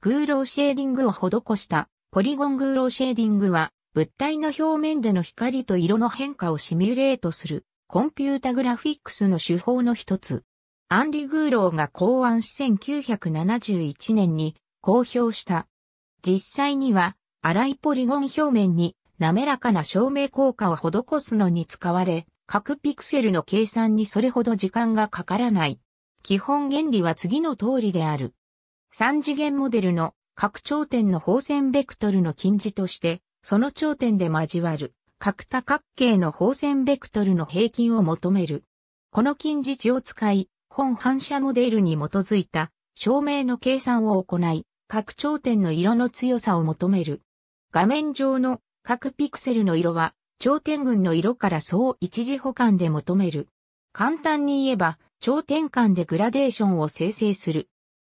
グーローシェーディングを施したポリゴングーローシェーディングは物体の表面での光と色の変化をシミュレートするコンピュータグラフィックスの手法の一つ。アンリ・グーローが考案し1971年に公表した。実際には粗いポリゴン表面に滑らかな照明効果を施すのに使われ、各ピクセルの計算にそれほど時間がかからない。基本原理は次の通りである。三次元モデルの各頂点の放線ベクトルの近似として、その頂点で交わる各多角形の放線ベクトルの平均を求める。この近似値を使い、本反射モデルに基づいた照明の計算を行い、各頂点の色の強さを求める。画面上の各ピクセルの色は頂点群の色からそう一時補完で求める。簡単に言えば、頂点間でグラデーションを生成する。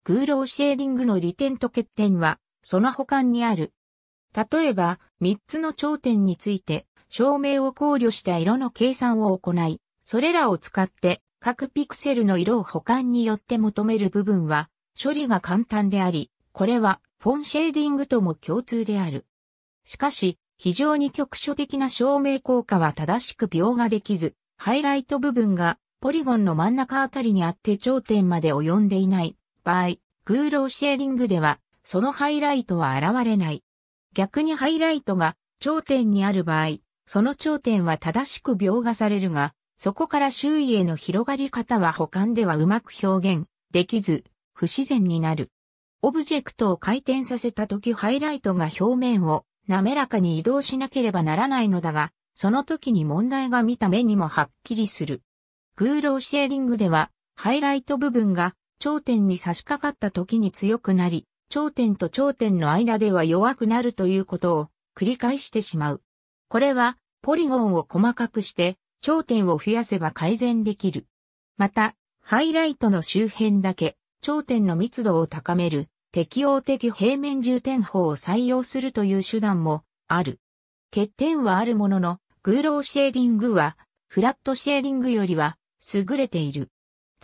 空洞シェーディングの利点と欠点は、その補完にある。例えば、3つの頂点について、照明を考慮した色の計算を行い、それらを使って各ピクセルの色を補完によって求める部分は処理が簡単であり、これはフォンシェーディングとも共通である。しかし、非常に局所的な照明効果は正しく描画できず、ハイライト部分がポリゴンの真ん中あたりにあって頂点まで及んでいない場合、空洞シェーディングでは、そのハイライトは現れない。逆にハイライトが頂点にある場合、その頂点は正しく描画されるが、そこから周囲への広がり方は補完ではうまく表現できず、不自然になる。オブジェクトを回転させた時ハイライトが表面を滑らかに移動しなければならないのだが、その時に問題が見た目にもはっきりする。空洞シェーディングでは、ハイライト部分が頂点に差し掛かった時に強くなり、頂点と頂点の間では弱くなるということを繰り返してしまう。これは、ポリゴンを細かくして、頂点を増やせば改善できる。また、ハイライトの周辺だけ、頂点の密度を高める、適応的平面重点法を採用するという手段もある。欠点はあるものの、グーローシェーディングは、フラットシェーディングよりは、優れている。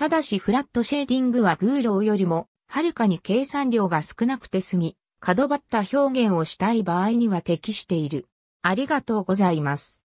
ただしフラットシェーディングはグーローよりも、はるかに計算量が少なくて済み、角張った表現をしたい場合には適している。ありがとうございます。